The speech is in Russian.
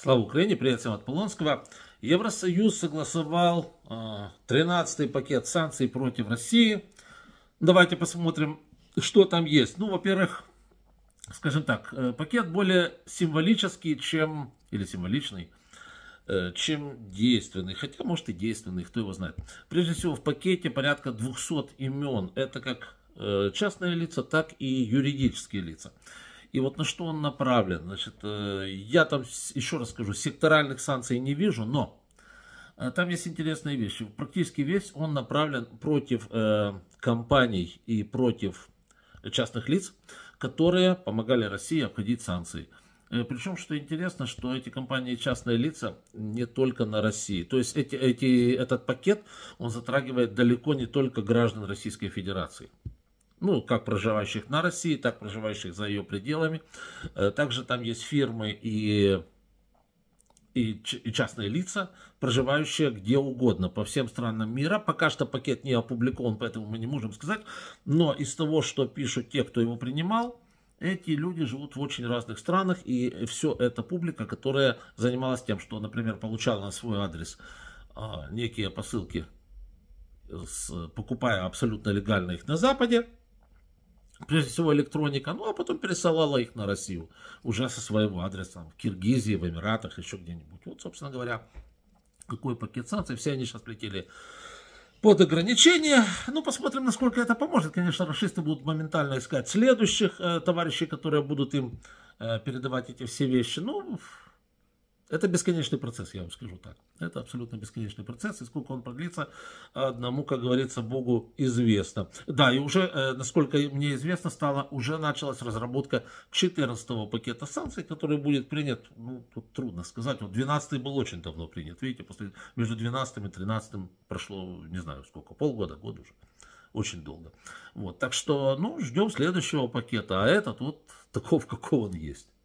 Слава Украине, привет всем от Полонского. Евросоюз согласовал 13-й а, пакет санкций против России. Давайте посмотрим, что там есть. Ну, во-первых, скажем так, э, пакет более символический, чем, или символичный, э, чем действенный. Хотя, может, и действенный, кто его знает. Прежде всего, в пакете порядка 200 имен. Это как э, частные лица, так и юридические лица. И вот на что он направлен. Значит, э, я там, еще раз скажу, секторальных санкций не вижу, но э, там есть интересные вещи. Практически весь он направлен против э, компаний и против частных лиц, которые помогали России обходить санкции. Причем, что интересно, что эти компании и частные лица не только на России. То есть эти, эти, этот пакет, он затрагивает далеко не только граждан Российской Федерации ну, как проживающих на России, так проживающих за ее пределами. Э, также там есть фирмы и, и, и частные лица, проживающие где угодно, по всем странам мира. Пока что пакет не опубликован, поэтому мы не можем сказать. Но из того, что пишут те, кто его принимал, эти люди живут в очень разных странах, и все это публика, которая занималась тем, что, например, получала на свой адрес а, некие посылки, э, покупая абсолютно легально их на Западе, прежде всего электроника, ну а потом пересылала их на Россию уже со своего адреса в Киргизии, в Эмиратах, еще где-нибудь. Вот, собственно говоря, какой пакет санкций, все они сейчас летели под ограничения. Ну, посмотрим, насколько это поможет. Конечно, расисты будут моментально искать следующих э, товарищей, которые будут им э, передавать эти все вещи. Ну, это бесконечный процесс, я вам скажу так. Это абсолютно бесконечный процесс, и сколько он продлится, одному, как говорится, Богу известно. Да, и уже, э, насколько мне известно стало, уже началась разработка 14-го пакета санкций, который будет принят, ну, тут трудно сказать, вот 12-й был очень давно принят, видите, после, между 12 и 13 прошло, не знаю сколько, полгода, год уже очень долго. Вот, так что, ну, ждем следующего пакета, а этот вот таков, каков он есть.